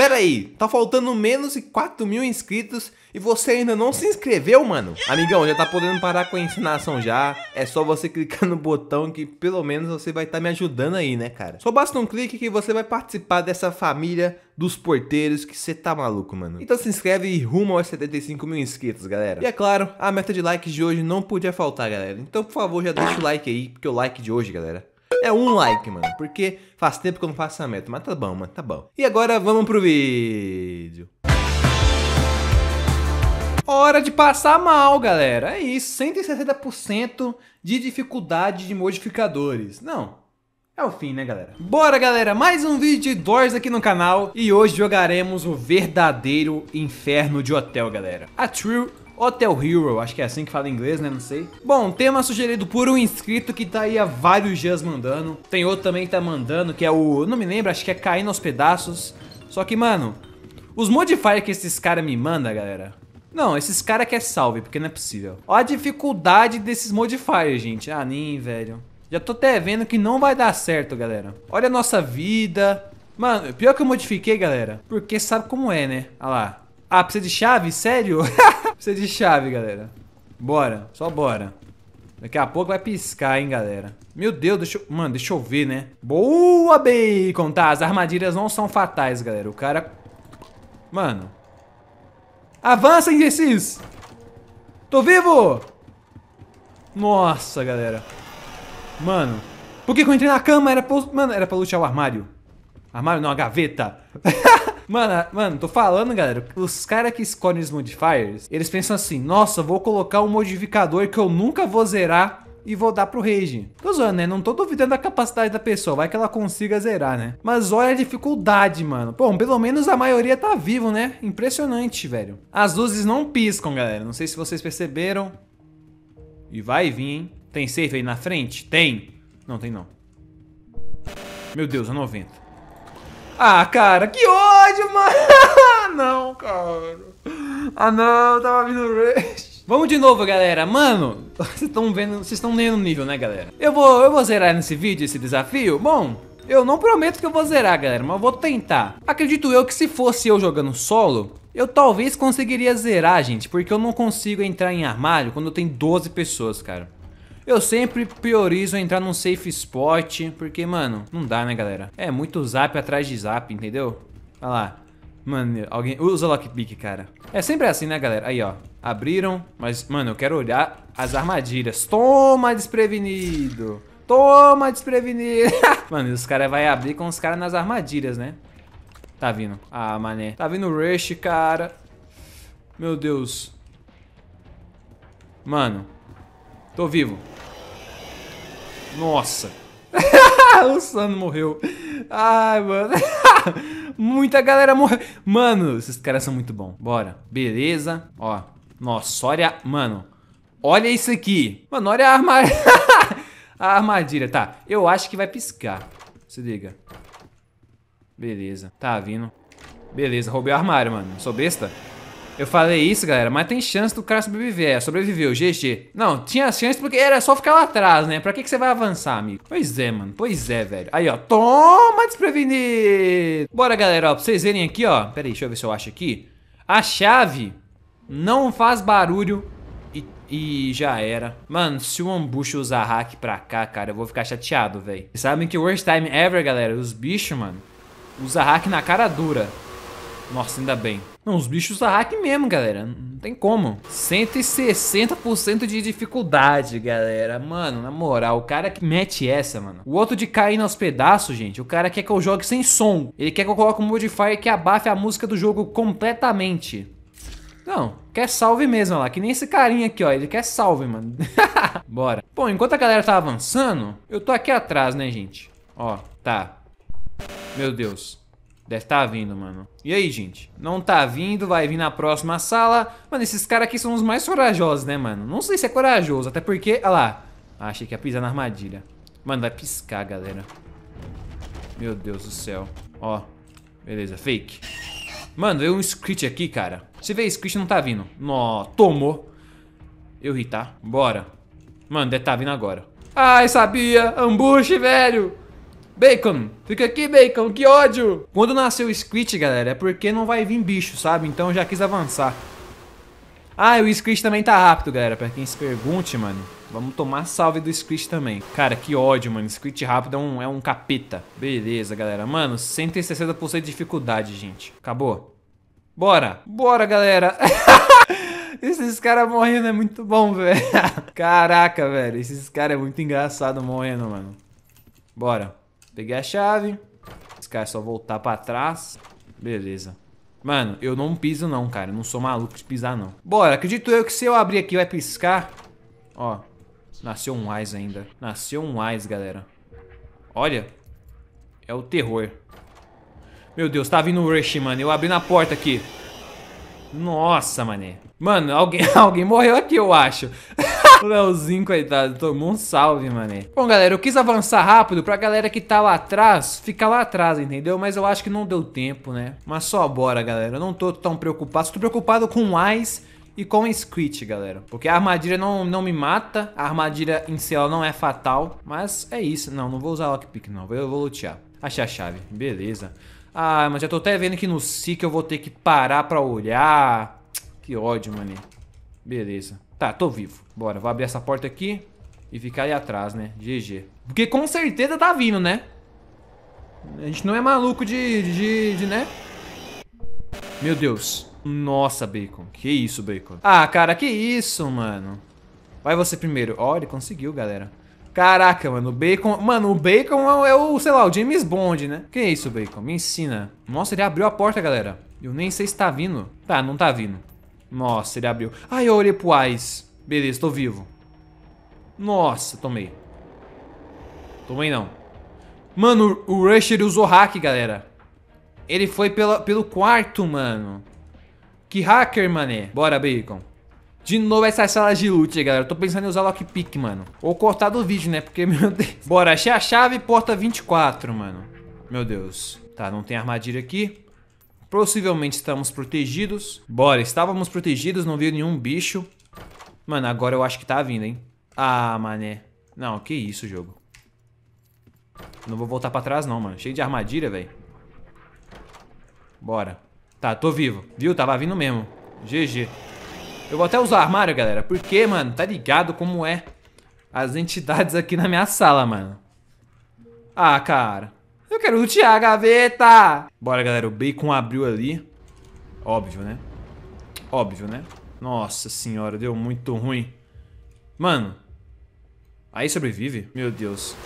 Pera aí, tá faltando menos de 4 mil inscritos e você ainda não se inscreveu, mano? Amigão, já tá podendo parar com a ensinação já. É só você clicar no botão que pelo menos você vai estar tá me ajudando aí, né, cara? Só basta um clique que você vai participar dessa família dos porteiros que você tá maluco, mano. Então se inscreve e rumo aos 75 mil inscritos, galera. E é claro, a meta de likes de hoje não podia faltar, galera. Então, por favor, já deixa o like aí, porque o like de hoje, galera, é um like, mano, porque faz tempo que eu não faço essa meta, mas tá bom, mano, tá bom. E agora vamos pro vídeo. Hora de passar mal, galera. É isso, 160% de dificuldade de modificadores. Não, é o fim, né, galera? Bora, galera, mais um vídeo de Doors aqui no canal e hoje jogaremos o verdadeiro inferno de hotel, galera. A True Hotel Hero, acho que é assim que fala em inglês, né? Não sei. Bom, tema sugerido por um inscrito que tá aí há vários dias mandando. Tem outro também que tá mandando, que é o. Não me lembro, acho que é Caindo aos Pedaços. Só que, mano, os modifiers que esses caras me mandam, galera. Não, esses caras quer salve, porque não é possível. Olha a dificuldade desses modifiers, gente. Ah, nem, velho. Já tô até vendo que não vai dar certo, galera. Olha a nossa vida. Mano, pior que eu modifiquei, galera. Porque sabe como é, né? Olha lá. Ah, precisa de chave? Sério? Precisa de chave, galera. Bora, só bora. Daqui a pouco vai piscar, hein, galera. Meu Deus, deixa eu... Mano, deixa eu ver, né? Boa, Bacon! Tá, as armadilhas não são fatais, galera. O cara... Mano. Avança, imbecis! Tô vivo! Nossa, galera. Mano. Por que, que eu entrei na cama? Era pra... Mano, era pra lutear o armário. Armário não, a gaveta. Mano, mano, tô falando, galera. Os caras que escolhem os modifiers, eles pensam assim: nossa, vou colocar um modificador que eu nunca vou zerar e vou dar pro Rage. Tô zoando, né? Não tô duvidando da capacidade da pessoa, vai que ela consiga zerar, né? Mas olha a dificuldade, mano. Bom, pelo menos a maioria tá vivo, né? Impressionante, velho. As luzes não piscam, galera. Não sei se vocês perceberam. E vai vir, hein? Tem safe aí na frente? Tem. Não, tem não. Meu Deus, é 90. Ah, cara, que ódio! Ah, Ah, não, cara. Ah, não, tava vindo Rage. Vamos de novo, galera. Mano, vocês estão vendo, vocês estão lendo o nível, né, galera? Eu vou, eu vou zerar nesse vídeo esse desafio. Bom, eu não prometo que eu vou zerar, galera, mas vou tentar. Acredito eu que se fosse eu jogando solo, eu talvez conseguiria zerar, gente, porque eu não consigo entrar em armário quando tem 12 pessoas, cara. Eu sempre priorizo entrar num safe spot, porque, mano, não dá, né, galera? É muito zap atrás de zap, entendeu? Olha lá. Mano, alguém... Usa lockpick, cara. É sempre assim, né, galera? Aí, ó. Abriram. Mas, mano, eu quero olhar as armadilhas. Toma, desprevenido. Toma, desprevenido. mano, os caras vão abrir com os caras nas armadilhas, né? Tá vindo. Ah, mané. Tá vindo o rush, cara. Meu Deus. Mano. Tô vivo. Nossa. o Sano morreu. Ai, mano. Muita galera morreu. Mano, esses caras são muito bons. Bora. Beleza. Ó. Nossa, olha. Mano. Olha isso aqui. Mano, olha a armadilha. a armadilha. Tá. Eu acho que vai piscar. Se liga. Beleza. Tá vindo. Beleza. Roubei o armário, mano. Sou besta? Eu falei isso, galera, mas tem chance do cara sobreviver. É, sobreviveu, GG. Não, tinha chance porque era só ficar lá atrás, né? Pra que, que você vai avançar, amigo? Pois é, mano. Pois é, velho. Aí, ó. Toma desprevenido. Bora, galera, ó. Pra vocês verem aqui, ó. Pera aí, deixa eu ver se eu acho aqui. A chave não faz barulho e, e, já era. Mano, se o Ambush usar hack pra cá, cara, eu vou ficar chateado, velho. Vocês sabem que worst time ever, galera. Os bichos, mano, usa hack na cara dura. Nossa, ainda bem. Não, os bichos da hack mesmo, galera. Não tem como. 160% de dificuldade, galera. Mano, na moral, o cara que mete essa, mano. O outro de cair aos pedaços, gente, o cara quer que eu jogue sem som. Ele quer que eu coloque um modifier que abafe a música do jogo completamente. Não, quer salve mesmo, lá. Que nem esse carinha aqui, ó. Ele quer salve, mano. Bora. Bom, enquanto a galera tá avançando, eu tô aqui atrás, né, gente? Ó, tá. Meu Deus. Deve tá vindo, mano. E aí, gente? Não tá vindo, vai vir na próxima sala. Mano, esses caras aqui são os mais corajosos, né, mano? Não sei se é corajoso, até porque... Olha lá. Ah, achei que ia pisar na armadilha. Mano, vai piscar, galera. Meu Deus do céu. Ó. Beleza, fake. Mano, veio um screech aqui, cara. Você vê, screech não tá vindo. Nó, tomou. Eu ri, tá? Bora. Mano, deve tá vindo agora. Ai, sabia. Ambush, velho. Bacon, fica aqui, Bacon, que ódio! Quando nasceu o Squid, galera, é porque não vai vir bicho, sabe? Então já quis avançar. Ah, e o Squid também tá rápido, galera, pra quem se pergunte, mano. Vamos tomar salve do Squid também. Cara, que ódio, mano. Squid rápido é um, é um capeta. Beleza, galera. Mano, 160% de dificuldade, gente. Acabou. Bora. Bora, galera. Esses caras morrendo é muito bom, velho. Caraca, velho. Esses caras é muito engraçado morrendo, mano. Bora. Peguei a chave. Esse cara é só voltar pra trás. Beleza. Mano, eu não piso não, cara. Eu não sou maluco de pisar, não. Bora, acredito eu que se eu abrir aqui vai piscar. Ó, nasceu um Wise ainda. Nasceu um Wise, galera. Olha. É o terror. Meu Deus, tá vindo o Rush, mano. Eu abri na porta aqui. Nossa, mané. Mano, alguém, alguém morreu aqui, eu acho. O Leozinho, coitado, tomou um salve, mané. Bom, galera, eu quis avançar rápido pra galera que tá lá atrás ficar lá atrás, entendeu? Mas eu acho que não deu tempo, né? Mas só bora, galera. Eu não tô tão preocupado. Só tô preocupado com o Ice e com o Squid, galera. Porque a armadilha não, não me mata, a armadilha em si ela não é fatal. Mas é isso. Não, não vou usar lockpick, não. Eu vou lutear. Achei a chave. Beleza. Ah, mas já tô até vendo que no SIC eu vou ter que parar pra olhar. Que ódio, mané. Beleza. Tá, tô vivo. Bora, vou abrir essa porta aqui e ficar aí atrás, né? GG. Porque com certeza tá vindo, né? A gente não é maluco de, de, de, né? Meu Deus. Nossa, Bacon. Que isso, Bacon. Ah, cara, que isso, mano. Vai você primeiro. Ó, oh, ele conseguiu, galera. Caraca, mano, o Bacon... Mano, o Bacon é, é o, sei lá, o James Bond, né? Que isso, Bacon? Me ensina. Nossa, ele abriu a porta, galera. Eu nem sei se tá vindo. Tá, não tá vindo. Nossa, ele abriu. Ai, eu olhei pro Ice. Beleza, tô vivo. Nossa, tomei. Tomei não. Mano, o Rush ele usou hack, galera. Ele foi pela, pelo quarto, mano. Que hacker, mané. Bora, Bacon. De novo essa sala de loot, galera. tô pensando em usar lockpick, mano. Ou cortar do vídeo, né? Porque, meu Deus. Bora, achei a chave porta 24, mano. Meu Deus. Tá, não tem armadilha aqui. Possivelmente estamos protegidos. Bora, estávamos protegidos, não veio nenhum bicho. Mano, agora eu acho que tá vindo, hein? Ah, mané. Não, que isso, jogo. Não vou voltar pra trás não, mano. Cheio de armadilha, velho. Bora. Tá, tô vivo. Viu? Tava vindo mesmo. GG. Eu vou até usar armário, galera. Porque, mano, tá ligado como é as entidades aqui na minha sala, mano. Ah, cara. Eu quero lutear a gaveta. Bora, galera. O bacon abriu ali. Óbvio, né? Óbvio, né? Nossa senhora, deu muito ruim. Mano. Aí sobrevive? Meu Deus.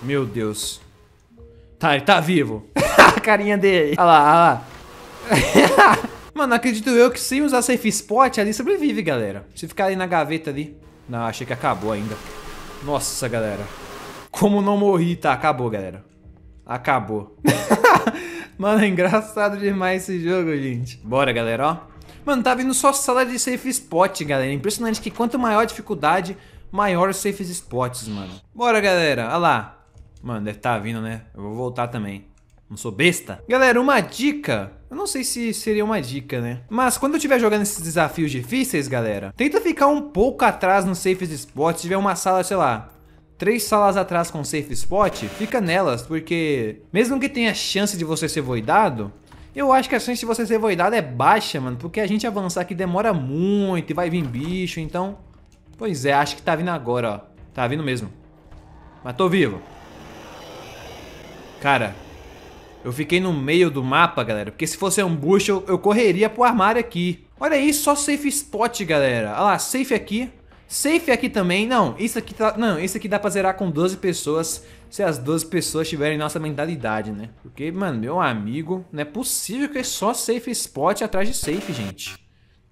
Meu Deus. Tá, ele tá vivo. a carinha dele. Olha lá, olha lá. Mano, acredito eu que sem usar safe spot ali sobrevive, galera. Se ficar ali na gaveta ali. Não, achei que acabou ainda. Nossa, galera. Como não morri, tá? Acabou, galera. Acabou. Mano, é engraçado demais esse jogo, gente. Bora, galera, ó. Mano, tá vindo só sala de safe spot, galera. É impressionante que quanto maior a dificuldade, maior os safe spots, mano. Bora, galera. Olha lá. Mano, deve tá vindo, né? Eu vou voltar também. Não sou besta. Galera, uma dica. Eu não sei se seria uma dica, né? Mas quando eu estiver jogando esses desafios difíceis, galera, tenta ficar um pouco atrás no safe spots. Se tiver uma sala, sei lá, três salas atrás com safe spot, fica nelas, porque mesmo que tenha chance de você ser voidado, eu acho que a chance de você ser voidado é baixa, mano, porque a gente avançar aqui demora muito e vai vir bicho, então... Pois é, acho que tá vindo agora, ó. Tá vindo mesmo. Mas tô vivo. Cara, eu fiquei no meio do mapa, galera, porque se fosse um bush eu, eu correria pro armário aqui. Olha aí, só safe spot, galera. Olha lá, safe aqui, Safe aqui também, não, isso aqui tá, não, isso aqui dá pra zerar com 12 pessoas, se as 12 pessoas tiverem nossa mentalidade, né? Porque, mano, meu amigo, não é possível que é só safe spot atrás de safe, gente.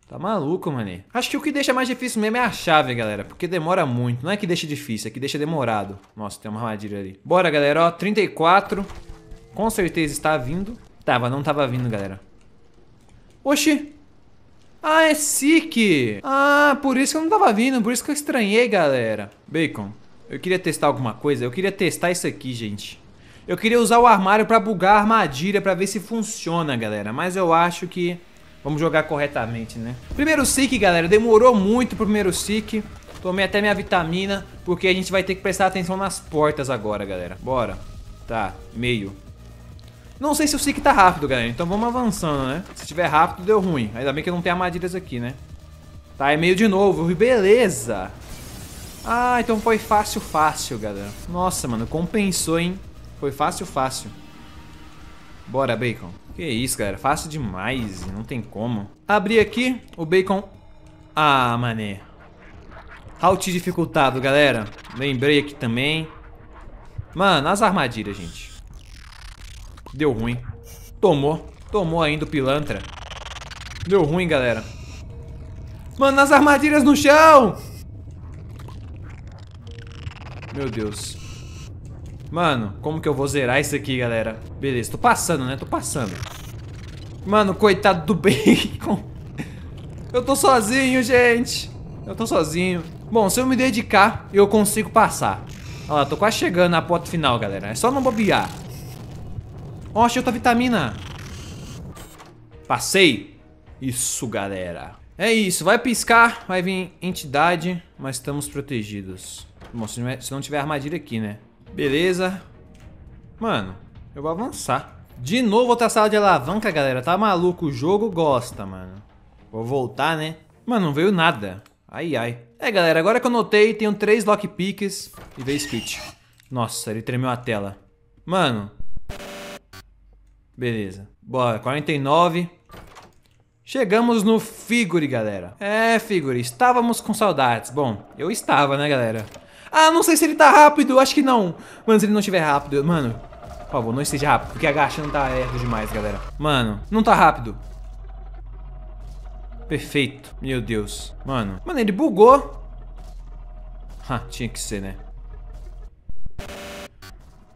Tá maluco, mané. Acho que o que deixa mais difícil mesmo é a chave, galera. Porque demora muito. Não é que deixa difícil, é que deixa demorado. Nossa, tem uma armadilha ali. Bora, galera, ó. 34. Com certeza está vindo. Tava, não tava vindo, galera. Oxi. Ah, é Sick! Ah, por isso que eu não tava vindo, por isso que eu estranhei, galera. Bacon, eu queria testar alguma coisa. Eu queria testar isso aqui, gente. Eu queria usar o armário pra bugar a armadilha pra ver se funciona, galera. Mas eu acho que... Vamos jogar corretamente, né? Primeiro Sick, galera. Demorou muito pro primeiro Sick. Tomei até minha vitamina, porque a gente vai ter que prestar atenção nas portas agora, galera. Bora. Tá, meio. Não sei se eu sei que tá rápido, galera. Então vamos avançando, né? Se tiver rápido, deu ruim. Ainda bem que eu não tenho armadilhas aqui, né? Tá, é meio de novo. Beleza. Ah, então foi fácil, fácil, galera. Nossa, mano, compensou, hein? Foi fácil, fácil. Bora, bacon. Que isso, galera. Fácil demais. Não tem como. Abri aqui o bacon. Ah, mané. Halt dificultado, galera. Lembrei aqui também. Mano, as armadilhas, gente. Deu ruim. Tomou. Tomou ainda o pilantra. Deu ruim, galera. Mano, as armadilhas no chão! Meu Deus. Mano, como que eu vou zerar isso aqui, galera? Beleza, tô passando, né? Tô passando. Mano, coitado do bacon. Eu tô sozinho, gente. Eu tô sozinho. Bom, se eu me dedicar, eu consigo passar. Olha lá, tô quase chegando na porta final, galera. É só não bobear. Ó, oh, achei outra vitamina. Passei. Isso, galera. É isso, vai piscar, vai vir entidade, mas estamos protegidos. Bom, se não tiver armadilha aqui, né? Beleza. Mano, eu vou avançar. De novo outra sala de alavanca, galera. Tá maluco, o jogo gosta, mano. Vou voltar, né? Mano, não veio nada. Ai, ai. É, galera, agora que eu notei, tenho três lockpicks e veio script. Nossa, ele tremeu a tela. Mano, Beleza. Bora, 49. Chegamos no Figure, galera. É, Figure, estávamos com saudades. Bom, eu estava, né, galera? Ah, não sei se ele tá rápido, acho que não. Mano, se ele não estiver rápido, mano... Por favor, não esteja rápido, porque agachando tá erro demais, galera. Mano, não tá rápido. Perfeito. Meu Deus. Mano. Mano, ele bugou. Ah, tinha que ser, né?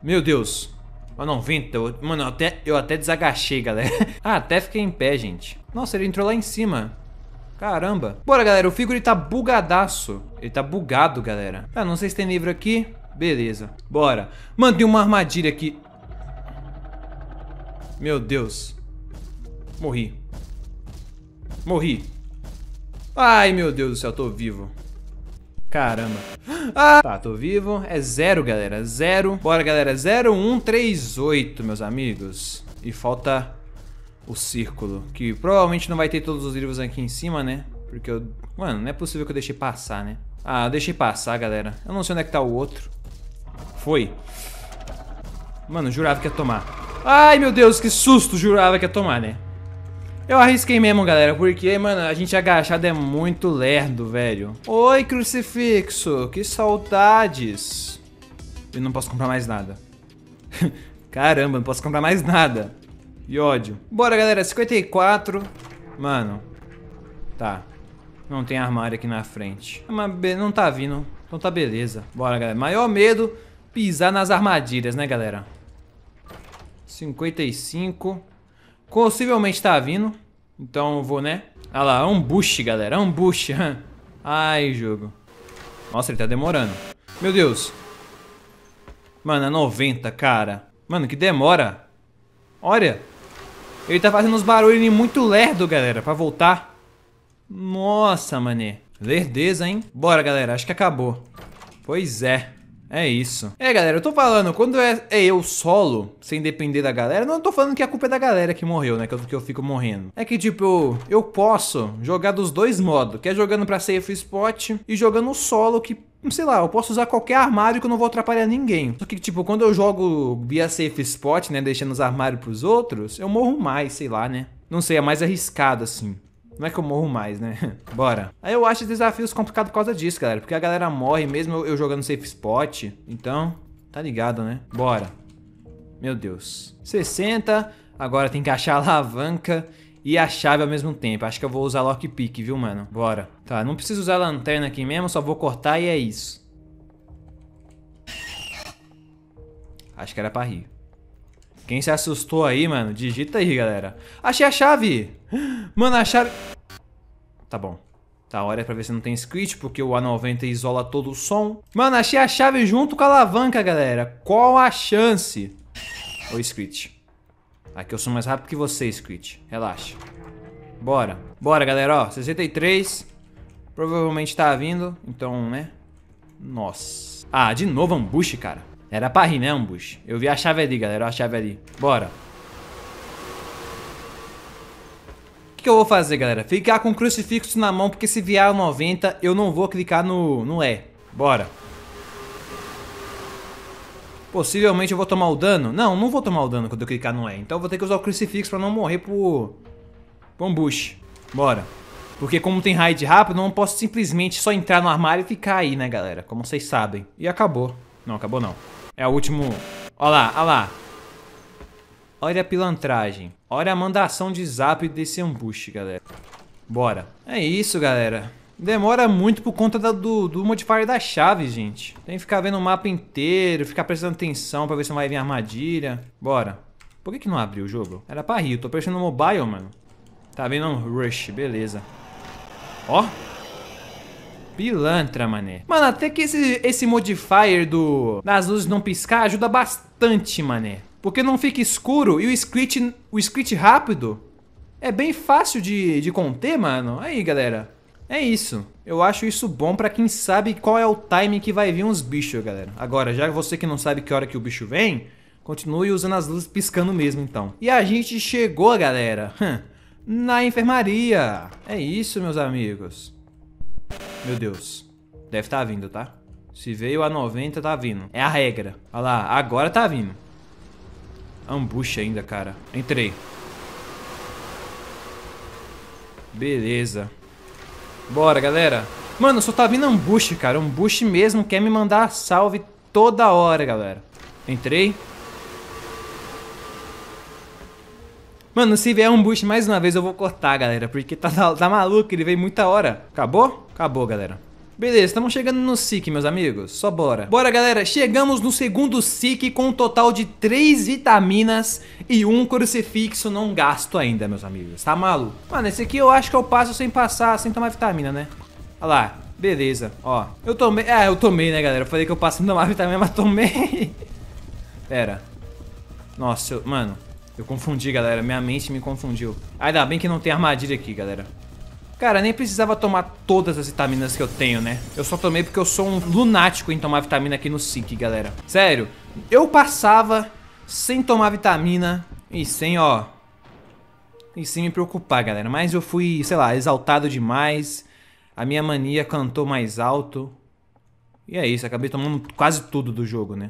Meu Deus. Ou ah, não, 20. mano, eu até, eu até desagachei, galera. ah, até fiquei em pé, gente. Nossa, ele entrou lá em cima. Caramba. Bora, galera. O Figo, ele tá bugadaço. Ele tá bugado, galera. Ah, não sei se tem livro aqui. Beleza. Bora. Mano, tem uma armadilha aqui. Meu Deus. Morri. Morri. Ai, meu Deus do céu. Tô vivo. Caramba. Ah, tá, tô vivo. É zero, galera. Zero. Bora, galera. Zero, um, meus amigos. E falta o círculo. Que provavelmente não vai ter todos os livros aqui em cima, né? Porque eu... Mano, não é possível que eu deixei passar, né? Ah, eu deixei passar, galera. Eu não sei onde é que tá o outro. Foi. Mano, jurava que ia tomar. Ai, meu Deus, que susto. Jurava que ia tomar, né? Eu arrisquei mesmo, galera, porque, mano, a gente agachado é muito lerdo, velho. Oi, crucifixo, que saudades. Eu não posso comprar mais nada. Caramba, não posso comprar mais nada. E ódio. Bora, galera, 54. Mano, tá. Não tem armário aqui na frente. É Mas não tá vindo, então tá beleza. Bora, galera. Maior medo, pisar nas armadilhas, né, galera? 55... Possivelmente tá vindo. Então eu vou, né? Ah lá, ambush, galera. Ambush. Ai, jogo. Nossa, ele tá demorando. Meu Deus. Mano, é 90, cara. Mano, que demora. Olha. Ele tá fazendo uns barulhos muito lerdo, galera, pra voltar. Nossa, mané. Lerdeza, hein? Bora, galera. Acho que acabou. Pois é. É isso. É, galera, eu tô falando, quando é, é, eu solo, sem depender da galera, não tô falando que a culpa é da galera que morreu, né? Que eu, que eu fico morrendo. É que, tipo, eu, eu posso jogar dos dois modos, que é jogando pra safe spot e jogando solo, que sei lá, eu posso usar qualquer armário que eu não vou atrapalhar ninguém. Só que, tipo, quando eu jogo via safe spot, né, deixando os armários pros outros, eu morro mais, sei lá, né? Não sei, é mais arriscado, assim. Não é que eu morro mais, né? Bora. Aí eu acho desafios complicados por causa disso, galera. Porque a galera morre mesmo eu, jogando safe spot. Então, tá ligado, né? Bora. Meu Deus. 60. Agora tem que achar a alavanca e a chave ao mesmo tempo. Acho que eu vou usar lockpick, viu, mano? Bora. Tá, não preciso usar lanterna aqui mesmo. Só vou cortar e é isso. Acho que era pra rir. Quem se assustou aí, mano, digita aí, galera. Achei a chave! Mano, a chave... Tá bom. Tá, olha pra ver se não tem squid, porque o A90 isola todo o som. Mano, achei a chave junto com a alavanca, galera. Qual a chance? Ô, squid. Aqui eu sou mais rápido que você, squid. Relaxa. Bora. Bora, galera, ó. 63. Provavelmente tá vindo, então, né? Nossa. Ah, de novo ambush, é cara. Era pra rir, né, Ambush? Eu vi a chave ali, galera. A chave ali. Bora. O que, que eu vou fazer, galera? Ficar com o crucifixo na mão, porque se vier 90, eu não vou clicar no, no E. Bora. Possivelmente eu vou tomar o dano. Não, não vou tomar o dano quando eu clicar no E. Então eu vou ter que usar o crucifixo pra não morrer por... Por ambush. Bora. Porque como tem raid rápido, eu não posso simplesmente só entrar no armário e ficar aí, né, galera? Como vocês sabem. E acabou. Não, acabou não. É o último. Olha lá, olha lá. Olha a pilantragem. Olha a mandação de zap desse ambush, galera. Bora. É isso, galera. Demora muito por conta da, do, do modifier da chave, gente. Tem que ficar vendo o mapa inteiro, ficar prestando atenção pra ver se não vai vir armadilha. Bora. Por que, que não abriu o jogo? Era pra rir. Eu tô parecendo mobile, mano. Tá vendo? um Rush. Beleza. Ó. Pilantra, mané. Mano, até que esse, esse modifier do das luzes não piscar ajuda bastante, mané. Porque não fica escuro e o script, o script rápido é bem fácil de, de conter, mano. Aí, galera. É isso. Eu acho isso bom pra quem sabe qual é o time que vai vir uns bichos, galera. Agora, já você que não sabe que hora que o bicho vem, continue usando as luzes piscando mesmo, então. E a gente chegou, galera, na enfermaria. É isso, meus amigos. Meu Deus. Deve estar tá vindo, tá? Se veio a 90, tá vindo. É a regra. Olha lá, agora tá vindo. Ambush ainda, cara. Entrei. Beleza. Bora, galera. Mano, só tá vindo ambush, cara. Ambush mesmo quer me mandar salve toda hora, galera. Entrei. Mano, se vier ambush mais uma vez, eu vou cortar, galera. Porque tá, tá, tá maluco, ele veio muita hora. Acabou? Acabou, galera. Beleza, estamos chegando no SIC, meus amigos. Só bora. Bora, galera. Chegamos no segundo SIC com um total de 3 vitaminas e um crucifixo não gasto ainda, meus amigos. Tá maluco? Mano, esse aqui eu acho que eu passo sem passar, sem tomar vitamina, né? Olha lá. Beleza, ó. Eu tomei... Ah, eu tomei, né, galera? Eu falei que eu passo sem tomar vitamina, mas tomei. Pera. Nossa, eu... mano. Eu confundi, galera. Minha mente me confundiu. Ainda bem que não tem armadilha aqui, galera. Cara, nem precisava tomar todas as vitaminas que eu tenho, né? Eu só tomei porque eu sou um lunático em tomar vitamina aqui no SIC, galera. Sério, eu passava sem tomar vitamina e sem, ó... E sem me preocupar, galera. Mas eu fui, sei lá, exaltado demais. A minha mania cantou mais alto. E é isso, acabei tomando quase tudo do jogo, né?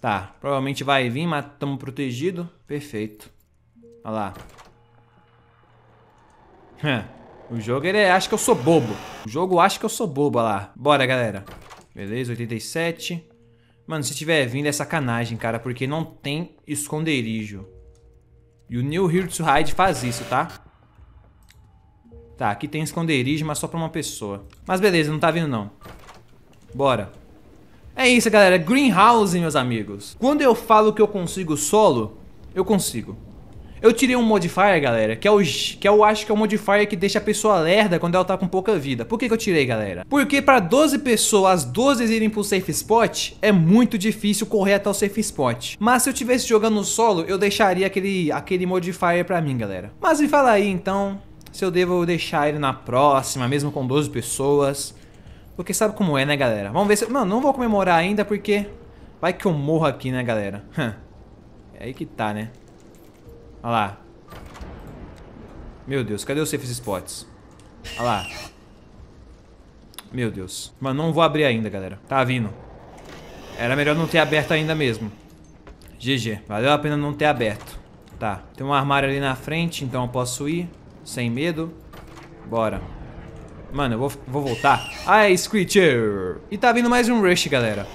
Tá, provavelmente vai vir, mas estamos protegido. Perfeito. Olha lá. O jogo, ele é, acha que eu sou bobo. O jogo acha que eu sou boba lá. Bora, galera. Beleza, 87. Mano, se tiver vindo é sacanagem, cara, porque não tem esconderijo. E o New Hero to Hide faz isso, tá? Tá, aqui tem esconderijo, mas só pra uma pessoa. Mas beleza, não tá vindo não. Bora. É isso, galera. Greenhouse, meus amigos. Quando eu falo que eu consigo solo, eu consigo. Eu tirei um modifier, galera, que, é o, que eu é acho que é o modifier que deixa a pessoa lerda quando ela tá com pouca vida. Por que, que eu tirei, galera? Porque pra 12 pessoas, 12 irem pro safe spot, é muito difícil correr até o safe spot. Mas se eu tivesse jogando solo, eu deixaria aquele, aquele modifier pra mim, galera. Mas me fala aí, então, se eu devo deixar ele na próxima, mesmo com 12 pessoas. Porque sabe como é, né, galera? Vamos ver se... Mano, não vou comemorar ainda porque... Vai que eu morro aqui, né, galera? é aí que tá, né? Olha lá. Meu Deus, cadê os safe spots? Olha lá. Meu Deus. Mas não vou abrir ainda, galera. Tá vindo. Era melhor não ter aberto ainda mesmo. GG. Valeu a pena não ter aberto. Tá. Tem um armário ali na frente, então eu posso ir. Sem medo. Bora. Mano, eu vou, vou voltar. Ai, Creature. E tá vindo mais um rush, galera.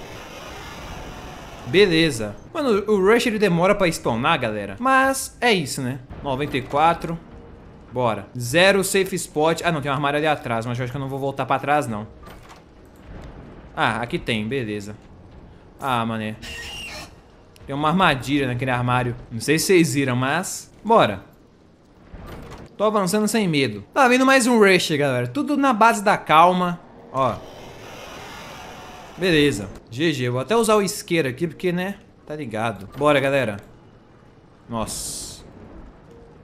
Beleza. Mano, o Rush ele demora pra spawnar, galera. Mas é isso, né? 94. Bora. Zero safe spot. Ah, não, tem um armário ali atrás, mas eu acho que eu não vou voltar pra trás, não. Ah, aqui tem, beleza. Ah, mané. Tem uma armadilha naquele armário. Não sei se vocês viram, mas... Bora. Tô avançando sem medo. Tá vindo mais um rush, galera. Tudo na base da calma. Ó, Beleza. GG. Vou até usar o isqueiro aqui, porque, né? Tá ligado. Bora, galera. Nossa.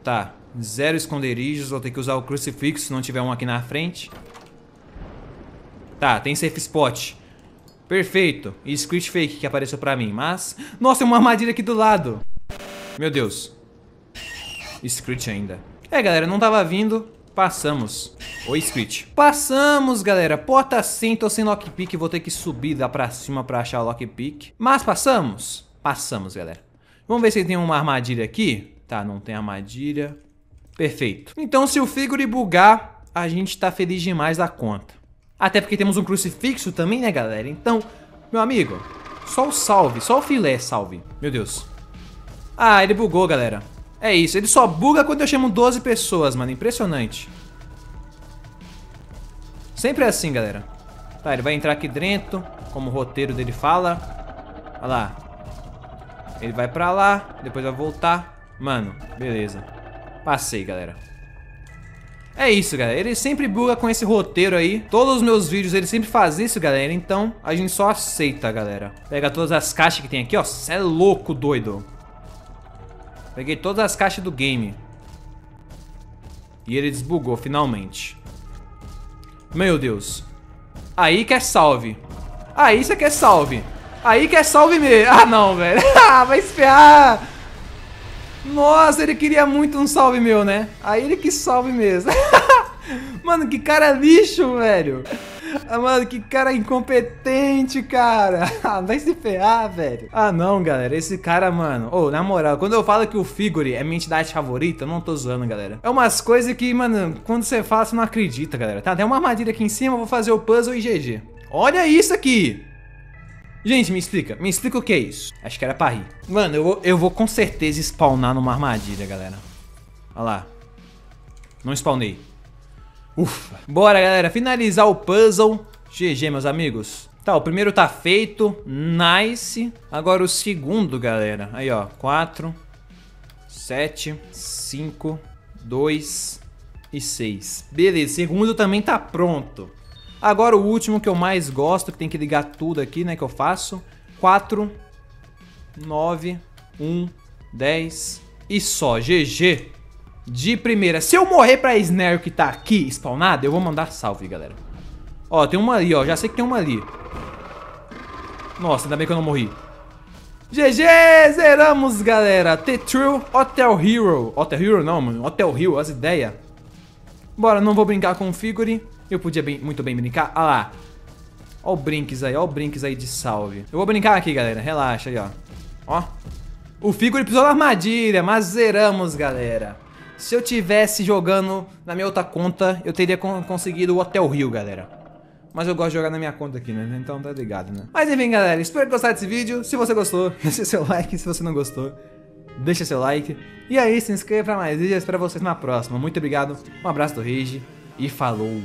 Tá. Zero esconderijos. Vou ter que usar o crucifixo se não tiver um aqui na frente. Tá, tem safe spot. Perfeito. E script fake que apareceu pra mim, mas... Nossa, tem uma armadilha aqui do lado. Meu Deus. Script ainda. É, galera, não tava vindo. Passamos. Oi, Screech. Passamos, galera. Porta sim, tô sem lockpick. Vou ter que subir lá pra cima pra achar o lockpick. Mas passamos? Passamos, galera. Vamos ver se tem uma armadilha aqui. Tá, não tem armadilha. Perfeito. Então, se o Figure bugar, a gente tá feliz demais da conta. Até porque temos um crucifixo também, né, galera? Então, meu amigo, só o salve, só o filé é salve. Meu Deus. Ah, ele bugou, galera. É isso, ele só buga quando eu chamo 12 pessoas, mano. Impressionante. Sempre é assim, galera. Tá, ele vai entrar aqui dentro, como o roteiro dele fala. Olha lá. Ele vai pra lá, depois vai voltar. Mano, beleza. Passei, galera. É isso, galera. Ele sempre buga com esse roteiro aí. Todos os meus vídeos, ele sempre faz isso, galera. Então, a gente só aceita, galera. Pega todas as caixas que tem aqui, ó. Cê é louco, doido. Peguei todas as caixas do game. E ele desbugou, finalmente. Meu Deus. Aí que é salve. Aí você quer salve. Aí que é salve mesmo. Ah, não, velho. Ah, vai esperar. Nossa, ele queria muito um salve meu, né? Aí ele que salve mesmo. Mano, que cara lixo, velho. Ah, mano, que cara incompetente, cara. Ah, vai se ferrar, velho. Ah, não, galera. Esse cara, mano. Ô, oh, na moral, quando eu falo que o Figure é minha entidade favorita, eu não tô zoando, galera. É umas coisas que, mano, quando você fala, você não acredita, galera. Tá, tem uma armadilha aqui em cima, eu vou fazer o puzzle e GG. Olha isso aqui. Gente, me explica, me explica o que é isso. Acho que era pra rir. Mano, eu vou, eu vou com certeza spawnar numa armadilha, galera. Olha lá. Não spawnei. Ufa. Bora, galera. Finalizar o puzzle. GG, meus amigos. Tá, o primeiro tá feito. Nice. Agora o segundo, galera. Aí, ó. 4, 7, 5, 2 e 6. Beleza, o segundo também tá pronto. Agora o último que eu mais gosto, que tem que ligar tudo aqui, né, que eu faço. 4, 9, 1, 10 e só. GG de primeira. Se eu morrer pra Snare que tá aqui spawnado, eu vou mandar salve, galera. Ó, tem uma ali, ó. Já sei que tem uma ali. Nossa, ainda bem que eu não morri. GG! Zeramos, galera! The True Hotel Hero. Hotel Hero não, mano. Hotel Hero, as ideias. Bora, não vou brincar com o Figure. Eu podia bem, muito bem brincar. Ah lá. Ó o Brinks aí, ó o Brinks aí de salve. Eu vou brincar aqui, galera. Relaxa aí, ó. Ó. O Figure pisou na armadilha, mas zeramos, galera. Se eu tivesse jogando na minha outra conta, eu teria conseguido o Hotel Rio, galera. Mas eu gosto de jogar na minha conta aqui, né? Então tá ligado, né? Mas enfim, galera, espero que gostaram desse vídeo. Se você gostou, deixa seu like. Se você não gostou, deixa seu like. E aí, se inscreva pra mais vídeos. Espero vocês na próxima. Muito obrigado, um abraço do Rage e falou!